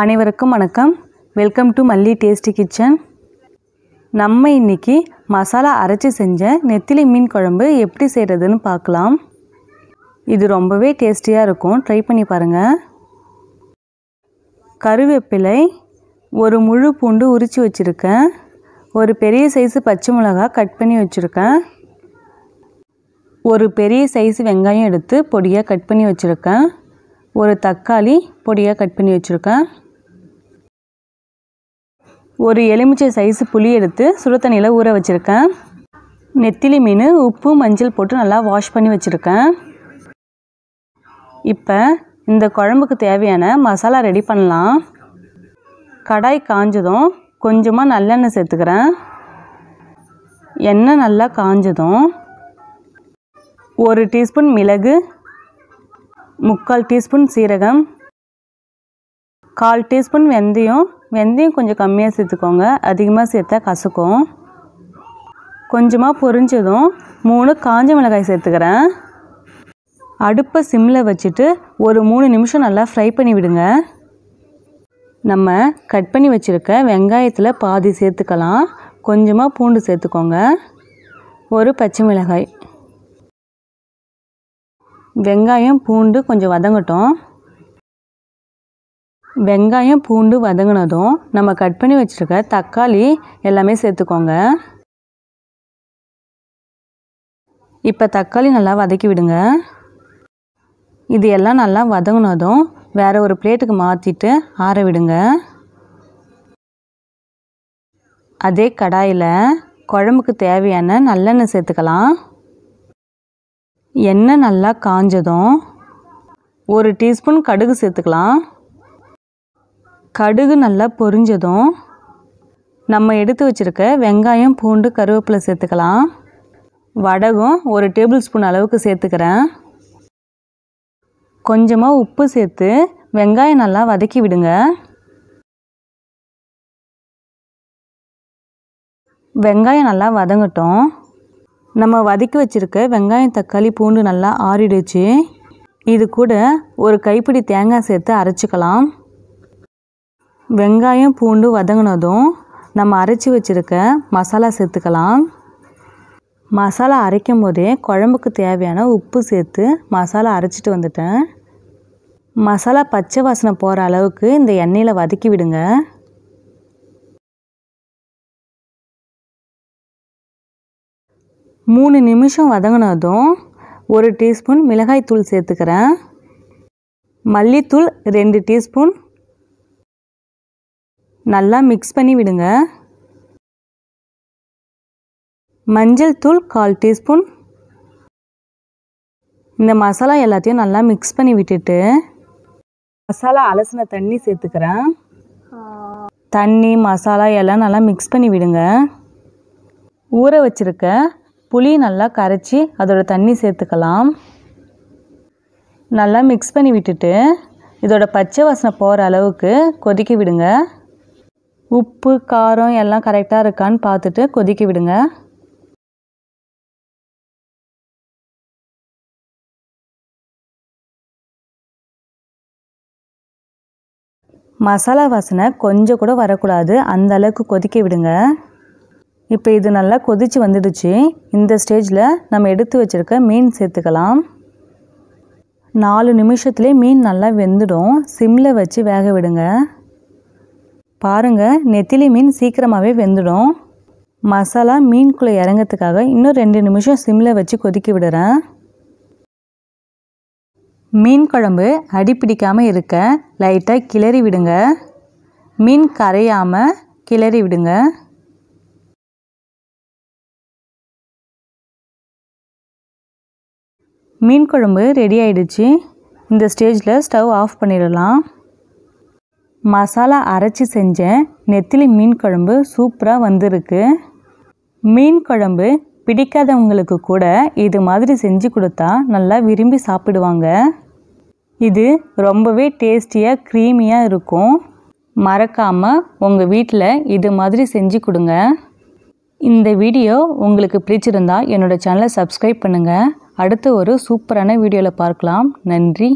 அனைவருக்கும் வணக்கம் welcome to Malli tasty kitchen நம்ம இன்றைக்கி மசாலா அரைச்சி செஞ்ச நெத்திலி மீன் குழம்பு எப்படி செய்கிறதுன்னு பார்க்கலாம் இது ரொம்பவே டேஸ்டியாக இருக்கும் ட்ரை பண்ணி பாருங்கள் கருவேப்பிலை ஒரு முழு பூண்டு உரித்து வச்சுருக்கேன் ஒரு பெரிய சைஸு பச்சை மிளகா கட் பண்ணி வச்சுருக்கேன் ஒரு பெரிய சைஸு வெங்காயம் எடுத்து பொடியாக கட் பண்ணி வச்சுருக்கேன் ஒரு தக்காளி பொடியாக கட் பண்ணி வச்சுருக்கேன் ஒரு எலுமிச்சை சைஸு புளி எடுத்து சுடுத்தண்ணியில் ஊற வச்சுருக்கேன் நெத்திலி மீன் உப்பு மஞ்சள் போட்டு நல்லா வாஷ் பண்ணி வச்சுருக்கேன் இப்போ இந்த குழம்புக்கு தேவையான மசாலா ரெடி பண்ணலாம் கடாய் காஞ்சதும் கொஞ்சமாக நல்லெண்ணெய் சேர்த்துக்கிறேன் எண்ணெய் நல்லா காஞ்சதும் ஒரு டீஸ்பூன் மிளகு முக்கால் டீஸ்பூன் சீரகம் கால் டீஸ்பூன் வெந்தயம் வெந்தயம் கொஞ்சம் கம்மியாக சேர்த்துக்கோங்க அதிகமாக சேர்த்தா கசக்கும் கொஞ்சமாக பொரிஞ்சதும் மூணு காஞ்ச மிளகாய் சேர்த்துக்கிறேன் அடுப்பை சிம்மில் வச்சுட்டு ஒரு மூணு நிமிஷம் நல்லா ஃப்ரை பண்ணி விடுங்க நம்ம கட் பண்ணி வச்சுருக்க வெங்காயத்தில் பாதி சேர்த்துக்கலாம் கொஞ்சமாக பூண்டு சேர்த்துக்கோங்க ஒரு பச்சை மிளகாய் வெங்காயம் பூண்டு கொஞ்சம் வதங்கட்டும் வெங்காயம் பூண்டு வதங்கினதும் நம்ம கட் பண்ணி வச்சுருக்க தக்காளி எல்லாமே சேர்த்துக்கோங்க இப்போ தக்காளி நல்லா வதக்கி விடுங்க இது எல்லாம் நல்லா வதங்கினதும் வேறு ஒரு பிளேட்டுக்கு மாற்றிட்டு ஆற விடுங்க அதே கடாயில் குழம்புக்கு தேவையான நல்லெண்ணெய் சேர்த்துக்கலாம் எண்ணெய் நல்லா காஞ்சதும் ஒரு டீஸ்பூன் கடுகு சேர்த்துக்கலாம் கடுகு நல்லா பொரிஞ்சதும் நம்ம எடுத்து வச்சுருக்க வெங்காயம் பூண்டு கருவேப்பிலை சேர்த்துக்கலாம் வடகம் ஒரு டேபிள் ஸ்பூன் அளவுக்கு சேர்த்துக்கிறேன் கொஞ்சமாக உப்பு சேர்த்து வெங்காயம் நல்லா வதக்கி விடுங்க வெங்காயம் நல்லா வதங்கட்டும் நம்ம வதக்கி வச்சுருக்க வெங்காயம் தக்காளி பூண்டு நல்லா ஆறிடுச்சு இது கூட ஒரு கைப்பிடி தேங்காய் சேர்த்து அரைச்சிக்கலாம் வெங்காயம் பூண்டு வதங்கினதும் நம்ம அரைச்சி வச்சுருக்க மசாலா சேர்த்துக்கலாம் மசாலா அரைக்கும் போதே குழம்புக்கு தேவையான உப்பு சேர்த்து மசாலா அரைச்சிட்டு வந்துட்டேன் மசாலா பச்சை வாசனை போகிற அளவுக்கு இந்த எண்ணெயில் வதக்கி விடுங்க மூணு நிமிஷம் வதங்கினதும் ஒரு டீஸ்பூன் மிளகாய்த்தூள் சேர்த்துக்கிறேன் மல்லித்தூள் ரெண்டு டீஸ்பூன் நல்லா மிக்ஸ் பண்ணி விடுங்க மஞ்சள் தூள் கால் டீஸ்பூன் இந்த மசாலா எல்லாத்தையும் நல்லா மிக்ஸ் பண்ணி விட்டுட்டு மசாலா அலசின தண்ணி சேர்த்துக்கிறேன் தண்ணி மசாலா எல்லாம் நல்லா மிக்ஸ் பண்ணி விடுங்க ஊற வச்சுருக்கேன் புளி நல்லா கரைச்சி அதோட தண்ணி சேர்த்துக்கலாம் நல்லா மிக்ஸ் பண்ணி விட்டுட்டு இதோட பச்சை வாசனை போகிற அளவுக்கு கொதிக்க விடுங்க உப்பு காரம் எல்லாம் கரெக்டாக இருக்கான்னு பார்த்துட்டு கொதிக்க விடுங்க மசாலா வாசனை கொஞ்சம் கூட வரக்கூடாது அந்த அளவுக்கு கொதிக்க விடுங்க இப்போ இது நல்லா கொதித்து வந்துடுச்சு இந்த ஸ்டேஜில் நம்ம எடுத்து வச்சுருக்க மீன் சேர்த்துக்கலாம் நாலு நிமிஷத்துலேயே மீன் நல்லா வெந்துடும் சிம்மில் வச்சு வேக விடுங்க பாருங்கள் நெத்திலி மீன் சீக்கிரமாகவே வெந்துடும் மசாலா மீன்குள்ளே இறங்கிறதுக்காக இன்னும் ரெண்டு நிமிஷம் சிம்மில் வச்சு கொதிக்க விடுறேன் மீன் குழம்பு அடிப்பிடிக்காமல் இருக்க லைட்டாக கிளறி விடுங்க மீன் கரையாமல் கிளறி விடுங்க மீன் குழம்பு ரெடி ஆயிடுச்சு இந்த ஸ்டேஜில் ஸ்டவ் ஆஃப் பண்ணிடலாம் மசாலா அரைச்சி செஞ்ச நெத்திலி மீன் குழம்பு சூப்பராக வந்திருக்கு மீன் குழம்பு பிடிக்காதவங்களுக்கு கூட இது மாதிரி செஞ்சு கொடுத்தா நல்லா விரும்பி சாப்பிடுவாங்க இது ரொம்பவே டேஸ்டியாக க்ரீமியாக இருக்கும் மறக்காமல் உங்கள் வீட்டில் இது மாதிரி செஞ்சு கொடுங்க இந்த வீடியோ உங்களுக்கு பிடிச்சிருந்தா என்னோடய சேனலை சப்ஸ்கிரைப் பண்ணுங்கள் அடுத்து ஒரு சூப்பரான வீடியோவில் பார்க்கலாம் நன்றி